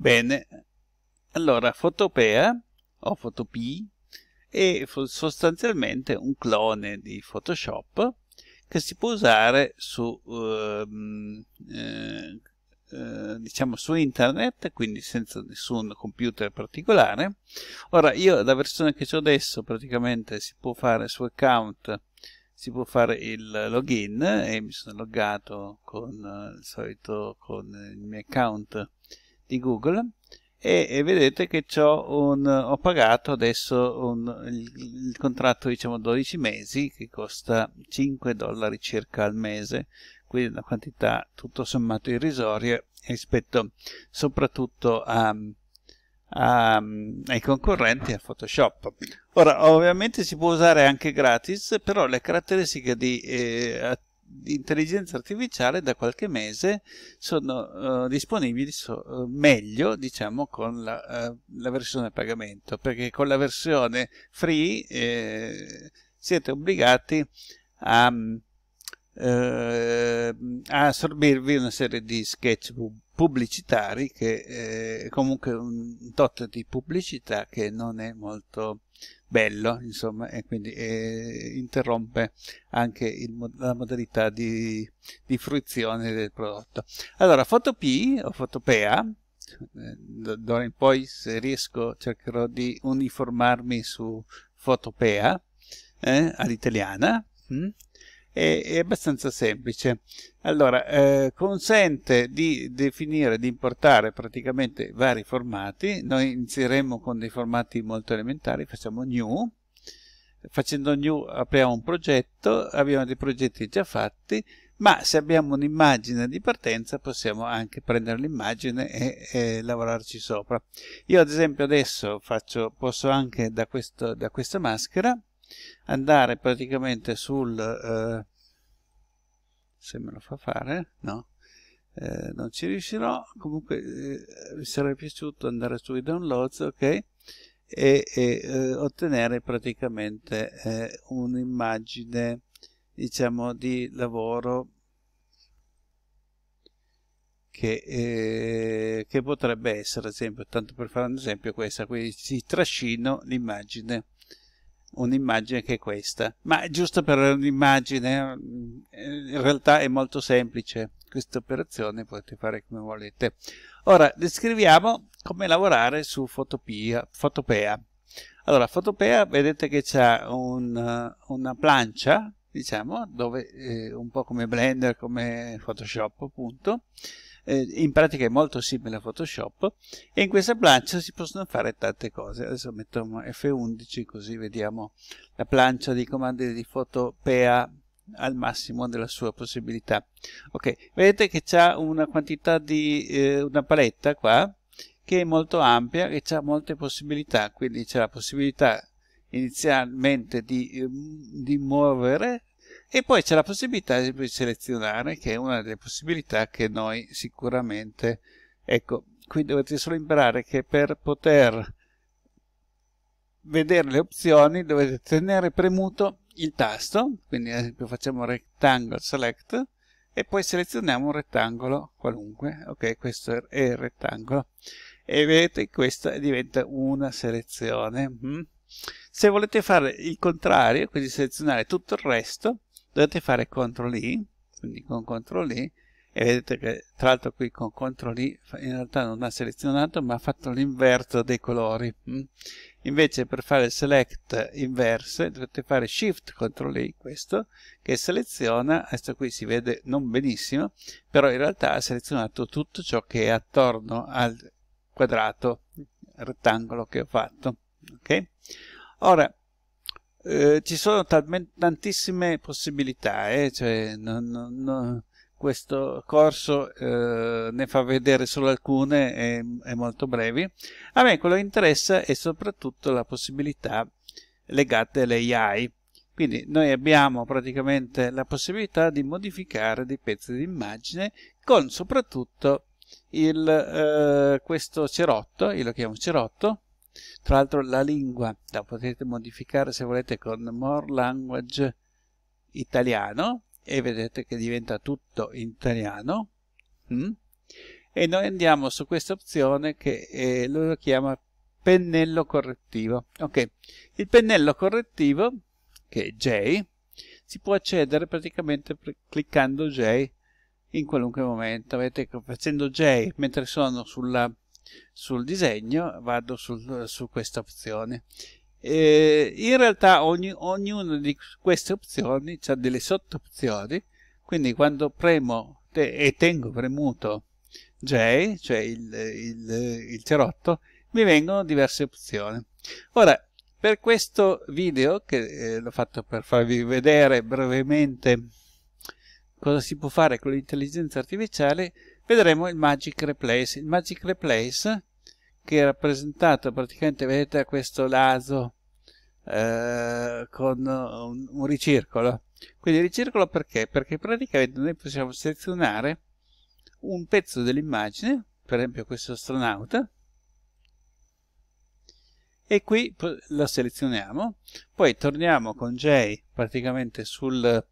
Bene, allora Fotopea o Photopea è sostanzialmente un clone di Photoshop che si può usare su, ehm, eh, eh, diciamo su internet, quindi senza nessun computer particolare. Ora, io la versione che ho adesso praticamente si può fare su account, si può fare il login e mi sono loggato con eh, il solito con il mio account di Google e, e vedete che un, ho pagato adesso un, il, il, contratto diciamo 12 mesi che costa 5 dollari circa al mese quindi una quantità tutto sommato irrisoria rispetto soprattutto a, a, ai concorrenti a Photoshop. Ora, ovviamente si può usare anche gratis, però le caratteristiche di eh, di intelligenza artificiale da qualche mese sono uh, disponibili so, eh, meglio diciamo con la, uh, la, versione a pagamento perché con la versione free eh, siete obbligati a, mm, a assorbirvi una serie di sketchbook pubblicitari che eh, comunque un tot di pubblicità che non è molto bello insomma e quindi eh, interrompe anche il, la modalità di, di, fruizione del prodotto allora foto o fotopea eh, d'ora in poi se riesco cercherò di uniformarmi su fotopea eh, all'italiana mm? è, è abbastanza semplice. Allora, eh, consente di definire, di importare praticamente vari formati. Noi inizieremo con dei formati molto elementari, facciamo new, facendo new apriamo un progetto, abbiamo dei progetti già fatti, ma se abbiamo un'immagine di partenza possiamo anche prendere l'immagine e, e, lavorarci sopra. Io ad esempio adesso faccio, posso anche da, questo, da questa maschera andare praticamente sul eh, se me lo fa fare no eh, non ci riuscirò comunque eh, mi sarebbe piaciuto andare sui downloads ok e, e eh, ottenere praticamente eh, un'immagine diciamo di lavoro che, eh, che, potrebbe essere, ad esempio, tanto per fare un esempio, questa, qui si trascino l'immagine un'immagine che è questa. Ma giusto per un'immagine, eh, in realtà è molto semplice questa operazione, potete fare come volete. Ora, descriviamo come lavorare su Fotopia, Fotopea. Allora, Fotopea vedete che c'è un, eh, una plancia, diciamo, dove, eh, un po' come Blender, come Photoshop appunto, eh, in pratica è molto simile a Photoshop e in questa plancia si possono fare tante cose adesso metto F11 così vediamo la plancia di comandi di foto PEA al massimo della sua possibilità ok vedete che c'è una quantità di eh, una paletta qua che è molto ampia e c'è molte possibilità quindi c'è la possibilità inizialmente di, eh, di muovere e poi c'è la possibilità di selezionare che è una delle possibilità che noi sicuramente ecco qui dovete solo imparare che per poter vedere le opzioni dovete tenere premuto il tasto quindi ad esempio facciamo rectangle select e poi selezioniamo un rettangolo qualunque ok questo è il rettangolo e vedete questa diventa una selezione mm? se volete fare il contrario quindi selezionare tutto il resto dovete fare CTRL I, quindi con CTRL I, e vedete che tra l'altro qui con CTRL I in realtà non ha selezionato ma ha fatto l'inverso dei colori. Mm. Invece per fare select inverse dovete fare Shift CTRL I, questo, che seleziona, questo qui si vede non benissimo, però in realtà ha selezionato tutto ciò che è attorno al quadrato rettangolo che ho fatto. Okay? Ora, eh, ci sono talmente tantissime possibilità, eh? cioè, no, no, no, questo corso eh, ne fa vedere solo alcune e, e, molto brevi. A me quello che interessa è soprattutto la possibilità legate all'AI. Quindi noi abbiamo praticamente la possibilità di modificare dei pezzi di immagine con soprattutto il, eh, questo cerotto, io lo chiamo cerotto, tra l'altro la lingua la potete modificare se volete con more language italiano e vedete che diventa tutto in italiano mm? e noi andiamo su questa opzione che eh, lui lo chiama pennello correttivo ok il pennello correttivo che è J si può accedere praticamente cliccando J in qualunque momento vedete che facendo J mentre sono sulla sul disegno vado sul, su questa opzione e in realtà ogni, ognuna di queste opzioni ha delle sottopzioni quindi quando premo te, e tengo premuto J cioè il, il, il cerotto mi vengono diverse opzioni ora per questo video che eh, l'ho fatto per farvi vedere brevemente cosa si può fare con l'intelligenza artificiale vedremo il magic replace il magic replace che è rappresentato praticamente vedete questo lato eh, con un, un, ricircolo quindi ricircolo perché? perché praticamente noi possiamo selezionare un pezzo dell'immagine per esempio questo astronauta e qui la selezioniamo poi torniamo con J praticamente sul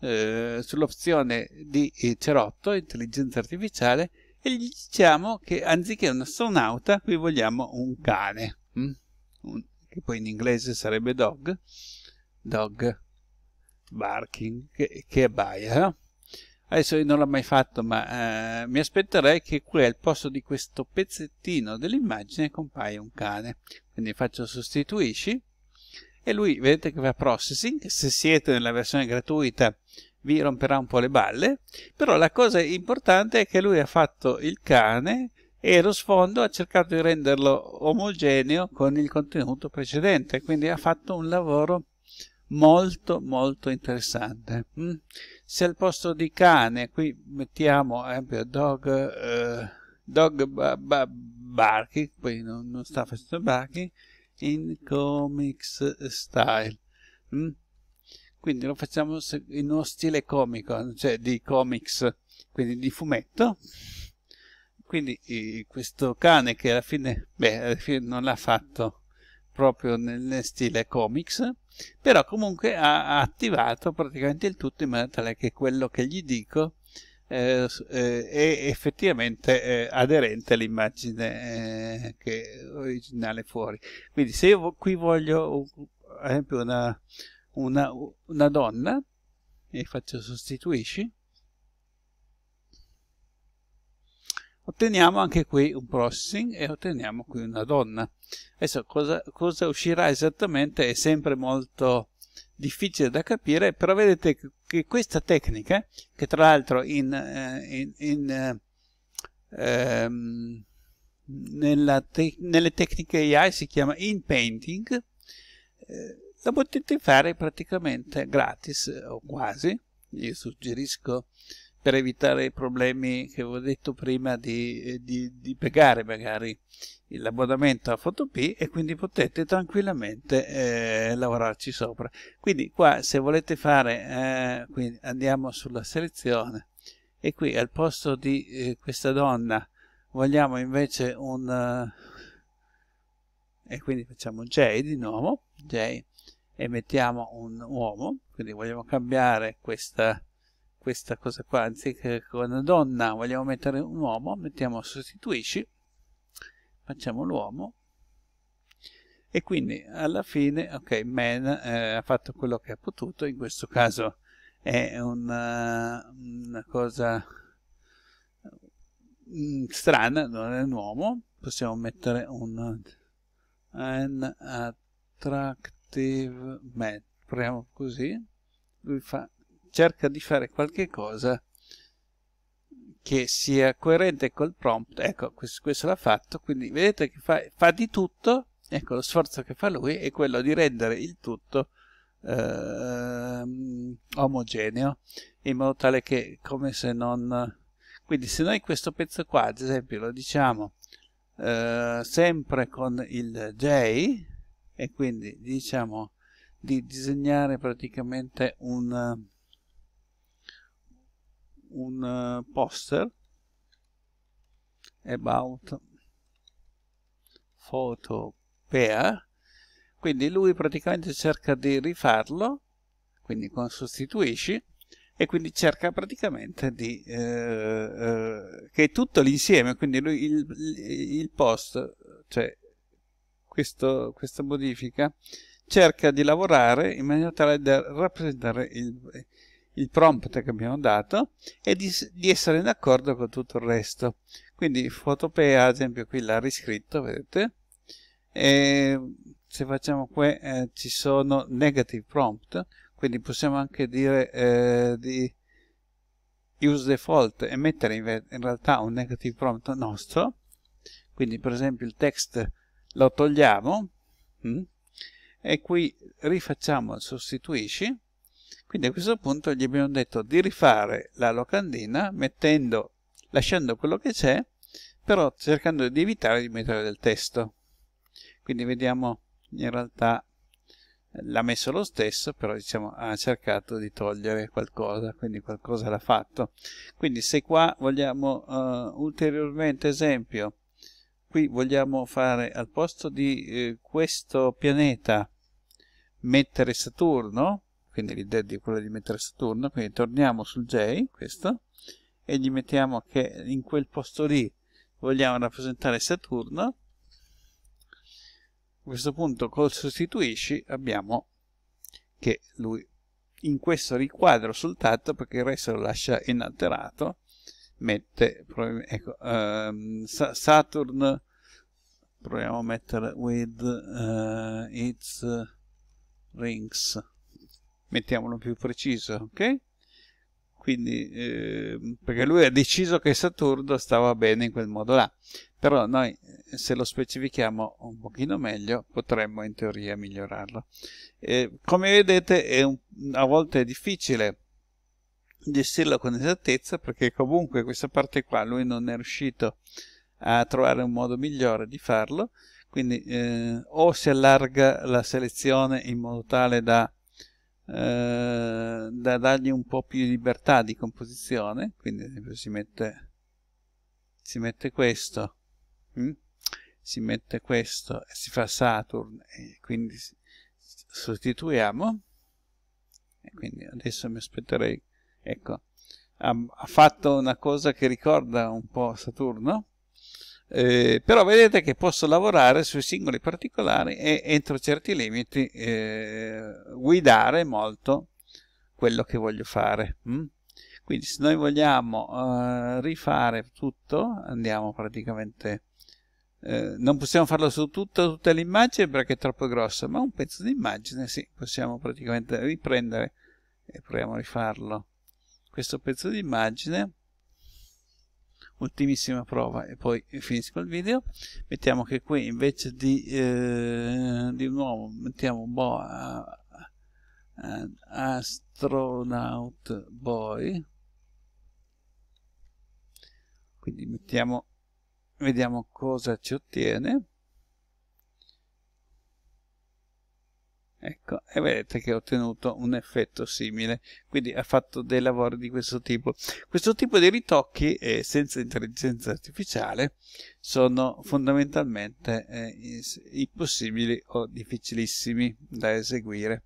eh, sull'opzione di eh, Cerotto, intelligenza artificiale, e gli diciamo che anziché un astronauta qui vogliamo un cane, mm? un, che poi in inglese sarebbe dog, dog barking, che, che baia. no? Adesso io non l'ho mai fatto, ma eh, mi aspetterei che qui al posto di questo pezzettino dell'immagine compaia un cane. Quindi faccio sostituisci, e lui vedete che fa processing, se siete nella versione gratuita vi romperà un po' le balle, però la cosa importante è che lui ha fatto il cane e lo sfondo ha cercato di renderlo omogeneo con il contenuto precedente, quindi ha fatto un lavoro molto molto interessante. Mm? Se al posto di cane qui mettiamo esempio, dog, eh, dog barking, poi non, non sta facendo barking, in comics style. Mm? Quindi lo facciamo in uno stile comico, cioè di comics, quindi di fumetto. Quindi questo cane che alla fine, beh, alla fine non l'ha fatto proprio nel stile comics, però comunque ha attivato praticamente il tutto in maniera tale che quello che gli dico eh, è eh, effettivamente eh, aderente all'immagine eh, originale fuori. Quindi se io qui voglio, ad esempio, una, una, una donna, e faccio sostituisci, otteniamo anche qui un processing e otteniamo qui una donna. Adesso cosa, cosa uscirà esattamente è sempre molto difficile da capire, però vedete che questa tecnica, che tra l'altro eh, eh, ehm, te nelle tecniche AI si chiama in-painting, eh, la potete fare praticamente gratis o quasi, io suggerisco per evitare i problemi che avevo detto prima di, eh, di, di pagare magari l'abbonamento a Photopea e quindi potete tranquillamente eh, lavorarci sopra. Quindi qua se volete fare, eh, andiamo sulla selezione e qui al posto di eh, questa donna vogliamo invece un... Uh, e quindi facciamo J di nuovo, J, e mettiamo un uomo, quindi vogliamo cambiare questa questa cosa qua anziché con donna vogliamo mettere un uomo mettiamo sostituisci facciamo l'uomo e quindi alla fine ok man eh, ha fatto quello che ha potuto in questo caso è una, eh, una cosa mm, strana non è un uomo possiamo mettere un an attractive man proviamo così lui fa cerca di fare qualche cosa che sia coerente col prompt. Ecco, questo, questo l'ha fatto, quindi vedete che fa, fa, di tutto, ecco lo sforzo che fa lui è quello di rendere il tutto eh, omogeneo, in modo tale che come se non... Quindi se noi questo pezzo qua, ad esempio, lo diciamo eh, sempre con il J, e quindi diciamo di disegnare praticamente un un eh, poster about photo pair quindi lui praticamente cerca di rifarlo quindi con sostituisci e quindi cerca praticamente di eh, eh, che tutto l'insieme quindi lui il, il post cioè questo, questa modifica cerca di lavorare in maniera tale da rappresentare il, il prompt che abbiamo dato e di, di essere d'accordo con tutto il resto. Quindi Photopea, ad esempio, qui l'ha riscritto, vedete? E se facciamo qui eh, ci sono negative prompt, quindi possiamo anche dire eh, di use default e mettere in, in realtà un negative prompt nostro. Quindi per esempio il text lo togliamo, Mm. e qui rifacciamo il sostituisci quindi a questo punto gli abbiamo detto di rifare la locandina mettendo, lasciando quello che c'è però cercando di evitare di mettere del testo quindi vediamo in realtà l'ha messo lo stesso però diciamo ha cercato di togliere qualcosa quindi qualcosa l'ha fatto quindi se qua vogliamo uh, ulteriormente esempio qui vogliamo fare al posto di eh, questo pianeta mettere Saturno quindi l'idea è quella di mettere Saturno, quindi torniamo sul J, questo, e gli mettiamo che in quel posto lì vogliamo rappresentare Saturno, a questo punto col sostituisci abbiamo che lui in questo riquadro soltanto, perché il resto lo lascia inalterato, mette ecco, um, Saturn, proviamo a mettere with uh, its rings, mettiamolo più preciso, ok? Quindi, eh, perché lui ha deciso che Saturno stava bene in quel modo là, però noi eh, se lo specifichiamo un pochino meglio potremmo in teoria migliorarlo. Eh, come vedete un, a volte è difficile gestirlo con esattezza perché comunque questa parte qua lui non è riuscito a trovare un modo migliore di farlo quindi eh, o si allarga la selezione in modo tale da eh, da dargli un po' più di libertà di composizione quindi ad esempio si mette si mette questo hm? si mette questo e si fa Saturn e quindi sostituiamo e quindi adesso mi aspetterei ecco ha, ha fatto una cosa che ricorda un po' Saturno eh, però vedete che posso lavorare sui singoli particolari e entro certi limiti eh, guidare molto quello che voglio fare mm? quindi se noi vogliamo eh, rifare tutto andiamo praticamente eh, non possiamo farlo su tutta, tutta l'immagine perché è troppo grossa ma un pezzo di immagine sì, possiamo praticamente riprendere e proviamo a rifarlo questo pezzo di immagine ultimissima prova e poi finisco il video mettiamo che qui invece di, eh, di nuovo mettiamo boa astronaut boy quindi mettiamo vediamo cosa ci ottiene ecco e vedete che ho ottenuto un effetto simile quindi ha fatto dei lavori di questo tipo questo tipo di ritocchi eh, senza intelligenza artificiale sono fondamentalmente eh, impossibili o difficilissimi da eseguire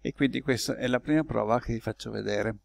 e quindi questa è la prima prova che vi faccio vedere